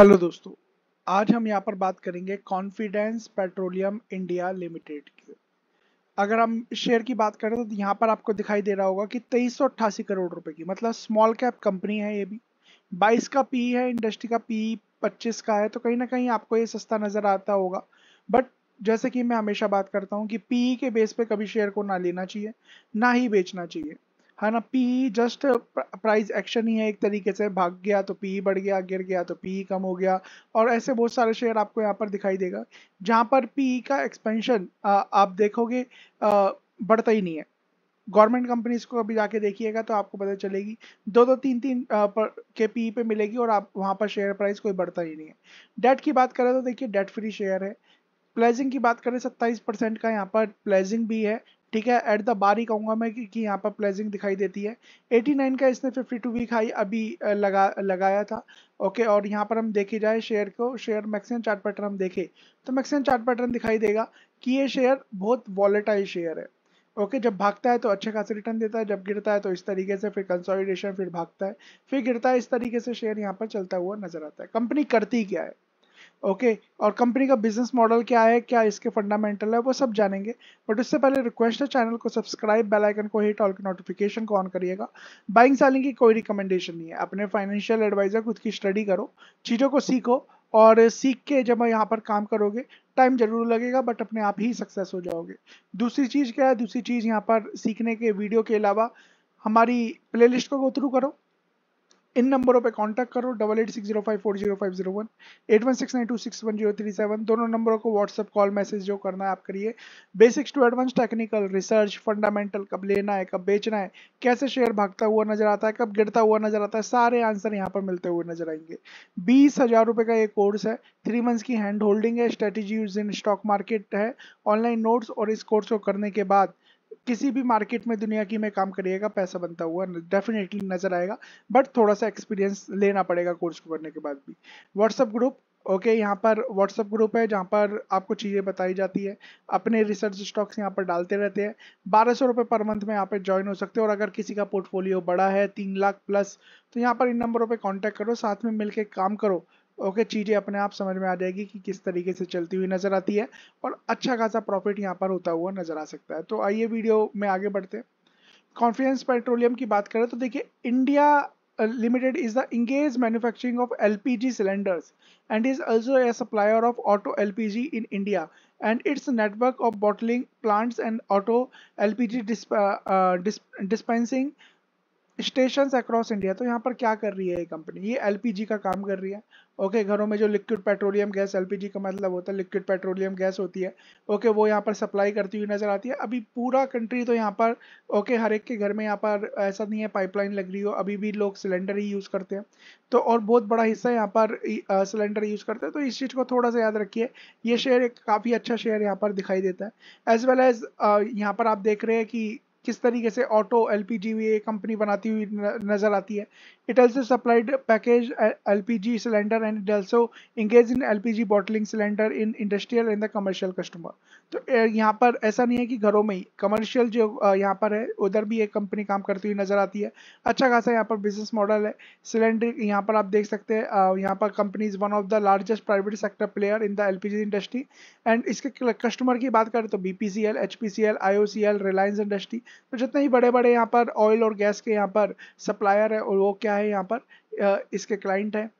hello दोस्तों आज हम यहाँ पर बात करेंगे कॉन्फिडेंस पेट्रोलियम इंडिया लिमिटेड की अगर हम शेयर की बात करें तो यहाँ पर आपको दिखाई दे रहा होगा कि तेईस करोड़ रुपए की मतलब स्मॉल कैप कंपनी है ये भी 22 का पी है इंडस्ट्री का पी 25 का है तो कहीं ना कहीं आपको ये सस्ता नजर आता होगा बट जैसे कि मैं हमेशा बात करता हूँ कि पीई e के बेस पे कभी शेयर को ना लेना चाहिए ना ही बेचना चाहिए है ना पी जस्ट प्राइस एक्शन ही है एक तरीके से भाग गया तो पी बढ़ गया गिर गया तो पी कम हो गया और ऐसे बहुत सारे शेयर आपको यहाँ पर दिखाई देगा जहाँ पर पी का एक्सपेंशन आप देखोगे आ, बढ़ता ही नहीं है गवर्नमेंट कंपनीज को कभी जाके देखिएगा तो आपको पता चलेगी दो दो तीन तीन के पी पे मिलेगी और आप वहाँ पर शेयर प्राइस कोई बढ़ता ही नहीं है डेट की बात करें तो देखिए डेट फ्री शेयर है प्लेजिंग की बात करें सत्ताईस परसेंट का यहाँ पर प्लेजिंग भी है ठीक है एट द बार ही कहूंगा मैं कि, कि यहाँ पर प्लेजिंग दिखाई देती है 89 का इसने 52 वीक हाई अभी लगा लगाया था ओके और यहाँ पर हम देखे जाए शेयर को शेयर मैक्सिमम चार्ट पैटर्न हम देखें तो मैक्सिमम चार्ट पैटर्न दिखाई देगा कि ये शेयर बहुत वॉलेटाइल शेयर है ओके okay, जब भागता है तो अच्छे खासे रिटर्न देता है जब गिरता है तो इस तरीके से फिर कंसोलिडेशन फिर भागता है फिर गिरता है इस तरीके से शेयर यहाँ पर चलता हुआ नजर आता है कंपनी करती क्या है ओके okay, और कंपनी का बिजनेस मॉडल क्या है क्या इसके फंडामेंटल है वो सब जानेंगे बट उससे पहले रिक्वेस्ट है चैनल को सब्सक्राइब बेल आइकन को हिट ऑल की नोटिफिकेशन को ऑन करिएगा बाइंग सेलिंग की कोई रिकमेंडेशन नहीं है अपने फाइनेंशियल एडवाइजर खुद की स्टडी करो चीज़ों को सीखो और सीख के जब यहाँ पर काम करोगे टाइम जरूर लगेगा बट अपने आप ही सक्सेस हो जाओगे दूसरी चीज़ क्या है दूसरी चीज़ यहाँ पर सीखने के वीडियो के अलावा हमारी प्लेलिस्ट को गो थ्रू करो इन नंबरों पे कांटेक्ट करो double eight six zero five four zero five zero one eight one six nine two six one zero three seven दोनों नंबरों को व्हाट्सअप कॉल मैसेज जो करना है आप करिए basics to advance technical research fundamental कब लेना है कब बेचना है कैसे शेयर भागता हुआ नजर आता है कब गिरता हुआ नजर आता है सारे आंसर यहाँ पर मिलते हुए नजर आएंगे बीस हजार रुपये का ये कोर्स है थ्री मंथ्स की हैंड होल्डिंग है strategy use in stock market है ऑनलाइन नोट्स और इस कोर्स को करने के बाद किसी भी मार्केट में दुनिया की में काम करिएगा पैसा बनता हुआ डेफिनेटली नजर आएगा बट थोड़ा सा एक्सपीरियंस लेना पड़ेगा कोर्स को करने के बाद भी व्हाट्सअप ग्रुप ओके okay, यहाँ पर व्हाट्सअप ग्रुप है जहाँ पर आपको चीज़ें बताई जाती है अपने रिसर्च स्टॉक्स यहाँ पर डालते रहते हैं बारह सौ रुपये पर मंथ में यहाँ पे ज्वाइन हो सकते हो और अगर किसी का पोर्टफोलियो बड़ा है तीन लाख प्लस तो यहाँ पर इन नंबरों पे कांटेक्ट करो साथ में मिलके काम करो ओके चीज़ें अपने आप समझ में आ जाएगी कि किस तरीके से चलती हुई नज़र आती है और अच्छा खासा प्रॉफिट यहाँ पर होता हुआ नज़र आ सकता है तो आइए वीडियो में आगे बढ़ते हैं कॉन्फिडेंस पेट्रोलियम की बात करें तो देखिए India limited is the engage manufacturing of LPG cylinders and is also a supplier of auto L in India and its network of bottling plants and auto L P G dispensing station across India तो यहाँ पर क्या कर रही है ये company ये LPG का काम कर रही है ओके घरों में जो लिक्विड पेट्रोलियम गैस एलपीजी का मतलब होता है लिक्विड पेट्रोलियम गैस होती है ओके वो यहाँ पर सप्लाई करती हुई नज़र आती है अभी पूरा कंट्री तो यहाँ पर ओके हर एक के घर में यहाँ पर ऐसा नहीं है पाइपलाइन लग रही हो अभी भी लोग सिलेंडर ही यूज़ करते हैं तो और बहुत बड़ा हिस्सा यहाँ पर सिलेंडर यूज़ करते हैं तो इस चीज़ को थोड़ा सा याद रखिए ये शेयर एक काफ़ी अच्छा शेयर यहाँ पर दिखाई देता है एज वेल एज़ यहाँ पर आप देख रहे हैं कि किस तरीके से auto L P G company बनाती हुई नजर आती है it also supplied package L P G cylinder and it also engage in L P G bottling cylinder in industrial and the commercial customer तो uh, यहाँ पर ऐसा नहीं है कि घरों में ही कमर्शियल जो uh, यहाँ पर है उधर भी एक कंपनी काम करती हुई नजर आती है अच्छा खासा यहाँ पर बिजनेस मॉडल है सिलेंडर यहाँ पर आप देख सकते हैं uh, यहाँ पर company is one of the largest private sector player in the L P G industry and इसके कस्टमर की बात करें तो B P C L H P C L I O C L Reliance industry तो जितने ही बड़े बड़े यहाँ पर ऑयल और गैस के यहाँ पर सप्लायर है और वो क्या है यहाँ पर इसके क्लाइंट हैं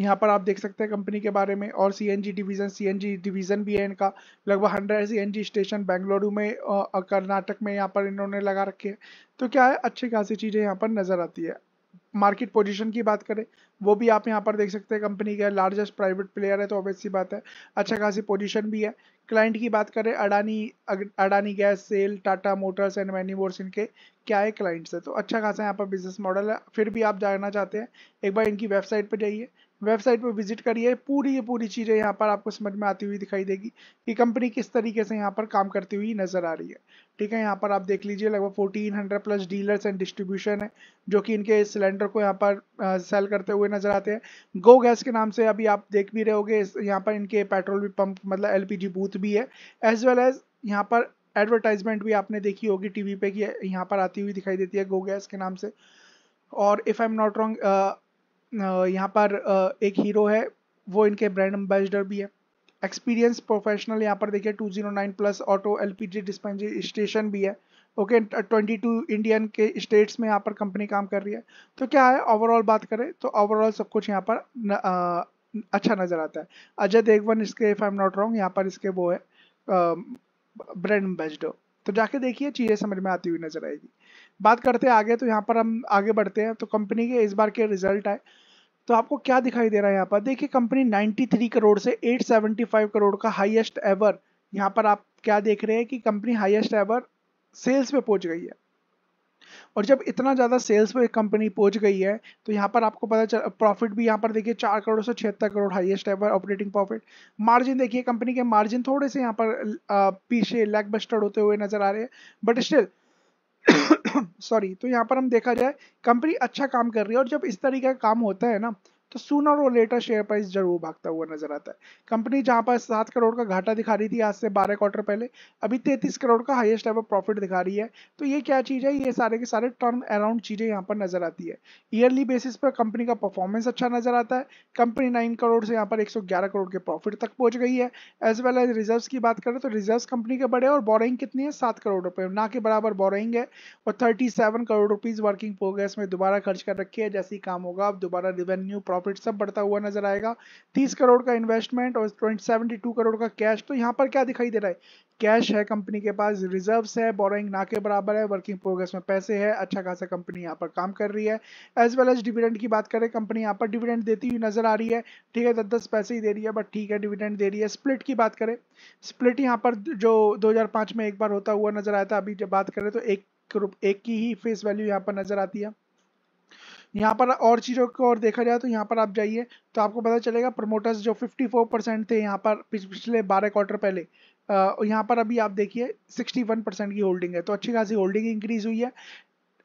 यहाँ पर आप देख सकते हैं कंपनी के बारे में और C N G division C N G division भी है इनका लगभग hundred C N G station Bengaluru में कर्नाटक में यहाँ पर इन्होंने लगा रखे हैं तो क्या है अच्छी खासी चीज़ें यहाँ पर नज़र आती है मार्केट पोजीशन की बात करें वो भी आप यहाँ पर देख सकते हैं कंपनी का लार्जेस्ट प्राइवेट प्लेयर है तो ऑब्वियस सी बात है अच्छा खासी पोजीशन भी है क्लाइंट की बात करें Adani Adani gas SAIL Tata motors and many वोर्स इनके क्या है क्लाइंट्स है तो अच्छा खासा यहाँ पर बिजनेस मॉडल है फिर भी आप जानना चाहते हैं एक बार इनकी वेबसाइट पर जाइए वेबसाइट पर विजिट करिए पूरी ये पूरी चीज़ें यहाँ पर आपको समझ में आती हुई दिखाई देगी कि कंपनी किस तरीके से यहाँ पर काम करती हुई नज़र आ रही है ठीक है यहाँ पर आप देख लीजिए लगभग 1400 प्लस डीलर्स एंड डिस्ट्रीब्यूशन है जो कि इनके सिलेंडर को यहाँ पर सेल करते हुए नज़र आते हैं गो गैस के नाम से अभी आप देख भी रहे होगे यहाँ पर इनके पेट्रोल भी पंप मतलब एल बूथ भी है एज वेल एज यहाँ पर एडवर्टाइजमेंट भी आपने देखी होगी टीवी पे कि यहाँ पर आती हुई दिखाई देती है गो गैस के नाम से और if I am not wrong यहाँ पर एक हीरो है वो इनके ब्रांड एम्बेसडर भी है एक्सपीरियंस प्रोफेशनल यहाँ पर देखिए 209 plus auto LPG dispensary station भी है ओके ट्वेंटी टू इंडियन के स्टेट्स में यहाँ पर कंपनी काम कर रही है तो क्या है ओवरऑल बात करें तो ओवरऑल सब कुछ यहाँ पर न, आ, अच्छा नज़र आता है अजय देखवन इसके if I am not wrong यहाँ पर इसके वो है ब्रांड एम्बेसडर तो जाके देखिए चीज़ें समझ में आती हुई नज़र आएगी बात करते हैं आगे तो यहाँ पर हम आगे बढ़ते हैं तो कंपनी के इस बार के रिजल्ट आए तो आपको क्या दिखाई दे रहा है यहाँ पर देखिए कंपनी 93 करोड़ से 875 करोड़ का हाईएस्ट एवर यहाँ पर आप क्या देख रहे हैं कि कंपनी हाईएस्ट एवर सेल्स पे पहुंच गई है और जब इतना ज़्यादा सेल्स पे कंपनी पहुंच गई है तो यहाँ पर आपको पता चल प्रॉफिट भी यहाँ पर देखिए चार करोड़ से छिहत्तर crore highest ever operating profit margin देखिए कंपनी के मार्जिन थोड़े से यहाँ पर पीछे लैग बस्टर्ड होते हुए नजर आ रहे हैं बट स्टिल सॉरी तो यहाँ पर हम देखा जाए कंपनी अच्छा काम कर रही है और जब इस तरीके का काम होता है ना तो सुनर और लेटर शेयर प्राइस जरूर भागता हुआ नजर आता है कंपनी जहां पर सात करोड़ का घाटा दिखा रही थी आज से बारह क्वार्टर पहले अभी तैतीस करोड़ का हाईएस्ट लेवल प्रॉफिट दिखा रही है तो ये क्या चीज है ये सारे के सारे टर्न अराउंड चीजें यहाँ पर नजर आती है ईयरली बेसिस पर कंपनी का परफॉर्मेंस अच्छा नजर आता है कंपनी नाइन करोड़ से यहाँ पर एक करोड़ के प्रॉफिट तक पहुंच गई है एज वेल एज रिजर्व की बात करें तो रिजर्व कंपनी के बड़े और बोरिंग कितनी है सात करोड़ रुपए ना के बराबर बोरिंग है और thirty crore rupees working progress में दोबारा खर्च कर रखी है जैसे ही काम होगा अब दोबारा रिवेन्यू प्रॉफिट प्रॉफिट सब बढ़ता हुआ नजर आएगा तीस करोड़ का इन्वेस्टमेंट और ट्वेंटी सेवेंटी टू करोड़ का कैश तो यहाँ पर क्या दिखाई दे रहा है कैश है कंपनी के पास रिजर्व्स है बोरोइंग ना के बराबर है वर्किंग प्रोग्रेस में पैसे है अच्छा खासा कंपनी यहाँ पर काम कर रही है एज वेल एज डिविडेंड की बात करें कंपनी यहाँ पर डिविडेंड देती हुई नजर आ रही है ठीक है दस दस पैसे ही दे रही है बट ठीक है डिविडेंड दे रही है स्प्लिट की बात करें स्प्लिट यहाँ पर जो दो में एक बार होता हुआ नजर आया था अभी जब बात करें तो एक एक की ही फेस वैल्यू यहाँ पर नजर आती है यहाँ पर और चीज़ों को और देखा जाए तो यहाँ पर आप जाइए तो आपको पता चलेगा प्रमोटर्स जो 54 परसेंट थे यहाँ पर पिछले बारह क्वार्टर पहले यहाँ पर अभी आप देखिए 61 परसेंट की होल्डिंग है तो अच्छी खासी होल्डिंग इंक्रीज हुई है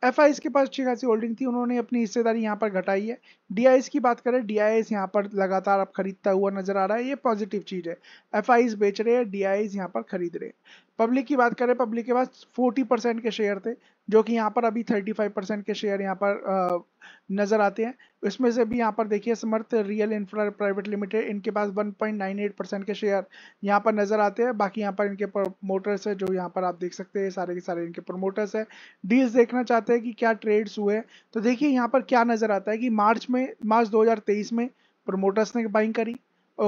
एफ के पास अच्छी खासी होल्डिंग थी उन्होंने अपनी हिस्सेदारी यहाँ पर घटाई है डी की बात करें डी आई यहाँ पर लगातार अब खरीदता हुआ नजर आ रहा है ये पॉजिटिव चीज़ है एफ बेच रहे हैं डी यहाँ पर खरीद रहे हैं पब्लिक की बात करें पब्लिक के पास 40 परसेंट के शेयर थे जो कि यहाँ पर अभी 35 परसेंट के शेयर यहाँ पर नज़र आते हैं इसमें से भी यहाँ पर देखिए Samarth real infra private limited इनके पास 1.98 परसेंट के शेयर यहाँ पर नज़र आते हैं बाकी यहाँ पर इनके प्रमोटर्स है जो यहाँ पर आप देख सकते हैं सारे के सारे इनके प्रमोटर्स है डील्स देखना चाहते हैं कि क्या ट्रेड्स हुए तो देखिए यहाँ पर क्या नज़र आता है कि मार्च में मार्च दो में प्रोमोटर्स ने बाइंग करी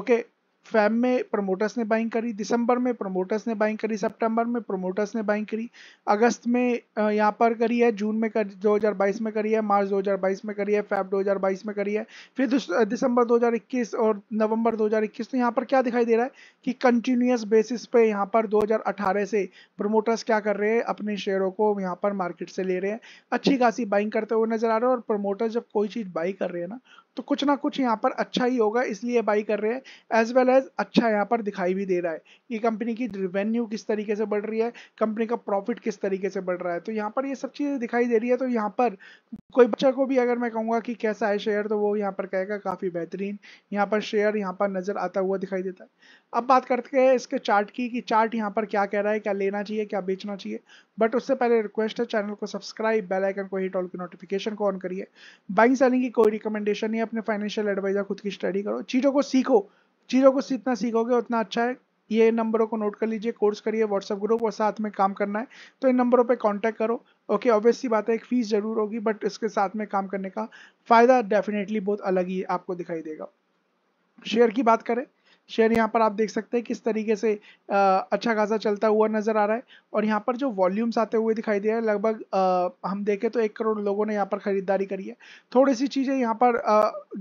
ओके फैम में प्रमोटर्स ने बाइंग करी दिसंबर में प्रमोटर्स ने बाइंग करी सितंबर में प्रमोटर्स ने बाइंग करी अगस्त में यहाँ पर करी है जून में कर 2022 में करी है मार्च 2022 में करी है फैब 2022 में करी है फिर दिसंबर 2021 और नवंबर 2021 तो यहाँ पर क्या दिखाई दे रहा है कि कंटिन्यूस बेसिस पे यहाँ पर 2018 से प्रमोटर्स क्या कर रहे हैं अपने शेयरों को यहाँ पर मार्केट से ले रहे हैं अच्छी खासी बाइंग करते हुए नजर आ रहे हैं और प्रमोटर्स जब कोई चीज़ बाई कर रहे हैं ना तो कुछ ना कुछ यहाँ पर अच्छा ही होगा इसलिए बाई कर रहे हैं एज वेल एज अच्छा यहाँ पर दिखाई भी दे रहा है कि कंपनी की रेवेन्यू किस तरीके से बढ़ रही है कंपनी का प्रॉफिट किस तरीके से बढ़ रहा है तो यहाँ पर ये सब चीज़ें दिखाई दे रही है तो यहाँ पर कोई बच्चा को भी अगर मैं कहूँगा कि कैसा है शेयर तो वो यहाँ पर कहेगा काफ़ी बेहतरीन यहाँ पर शेयर यहाँ पर नज़र आता हुआ दिखाई देता है अब बात करते हैं इसके चार्ट की कि चार्ट यहाँ पर क्या कह रहा है क्या लेना चाहिए क्या बेचना चाहिए बट उससे पहले रिक्वेस्ट है चैनल को सब्सक्राइब बेल आइकन को हिट ऑल की नोटिफिकेशन को ऑन करिए बाइंग सेलिंग की कोई रिकमेंडेशन नहीं है अपने फाइनेंशियल एडवाइजर खुद की स्टडी करो चीज़ों को सीखो चीज़ों को जितना सीखोगे उतना अच्छा है ये नंबरों को नोट कर लीजिए कोर्स करिए व्हाट्सअप ग्रुप और साथ में काम करना है तो इन नंबरों पे कांटेक्ट करो ओके ऑब्वियस सी बात है एक फीस जरूर होगी बट इसके साथ में काम करने का फ़ायदा डेफिनेटली बहुत अलग ही आपको दिखाई देगा शेयर की बात करें शेयर यहाँ पर आप देख सकते हैं किस तरीके से अच्छा खासा चलता हुआ नज़र आ रहा है और यहाँ पर जो वॉल्यूम्स आते हुए दिखाई दे रहे हैं लगभग हम देखें तो एक करोड़ लोगों ने यहाँ पर ख़रीदारी करी है थोड़ी सी चीज़ें यहाँ पर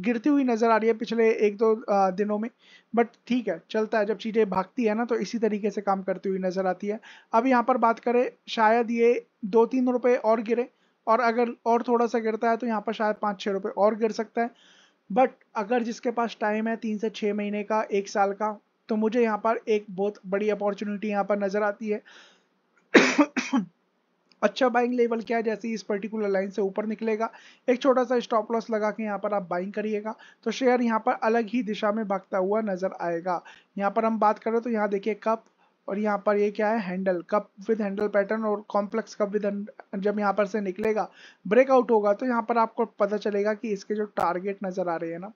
गिरती हुई नज़र आ रही है पिछले एक दो दिनों में बट ठीक है चलता है जब चीज़ें भागती है ना तो इसी तरीके से काम करती हुई नज़र आती है अब यहाँ पर बात करें शायद ये दो तीन रुपये और गिरे और अगर और थोड़ा सा गिरता है तो यहाँ पर शायद पाँच छः रुपये और गिर सकता है बट अगर जिसके पास टाइम है तीन से छः महीने का एक साल का तो मुझे यहाँ पर एक बहुत बड़ी अपॉर्चुनिटी यहाँ पर नज़र आती है अच्छा बाइंग लेवल क्या है जैसे इस पर्टिकुलर लाइन से ऊपर निकलेगा एक छोटा सा स्टॉप लॉस लगा के यहाँ पर आप बाइंग करिएगा तो शेयर यहाँ पर अलग ही दिशा में भागता हुआ नजर आएगा यहाँ पर हम बात करें तो यहाँ देखिए कप और यहाँ पर ये क्या है handle cup with handle pattern और कॉम्प्लेक्स कप विद जब यहाँ पर से निकलेगा ब्रेकआउट होगा तो यहाँ पर आपको पता चलेगा कि इसके जो टारगेट नज़र आ रहे हैं ना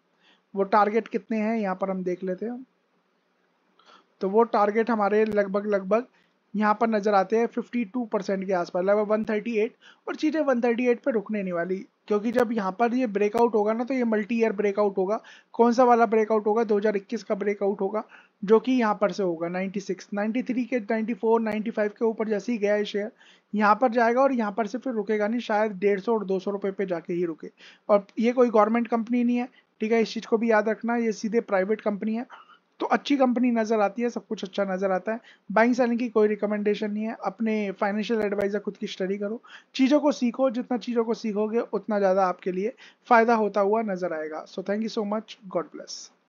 वो टारगेट कितने हैं यहाँ पर हम देख लेते हैं तो वो टारगेट हमारे लगभग लगभग यहाँ पर नज़र आते हैं टू परसेंट के आसपास लगभग एट और चीज़ें एट पर रुकने नहीं वाली क्योंकि जब यहाँ पर ये ब्रेकआउट होगा ना तो ये मल्टी ईयर ब्रेकआउट होगा कौन सा वाला ब्रेकआउट होगा 2021 का ब्रेकआउट होगा जो कि यहाँ पर से होगा 96, 93 के 94, 95 के ऊपर जैसे ही गया ये शेयर यहाँ पर जाएगा और यहाँ पर से फिर रुकेगा नहीं शायद डेढ़ सौ और दो सौ रुपये पे जाके ही रुके और ये कोई गवर्नमेंट कंपनी नहीं है ठीक है इस चीज़ को भी याद रखना ये सीधे प्राइवेट कंपनी है तो अच्छी कंपनी नज़र आती है सब कुछ अच्छा नज़र आता है बाइंग सेलिंग की कोई रिकमेंडेशन नहीं है अपने फाइनेंशियल एडवाइज़र खुद की स्टडी करो चीज़ों को सीखो जितना चीज़ों को सीखोगे उतना ज़्यादा आपके लिए फ़ायदा होता हुआ नज़र आएगा so thank you so much God bless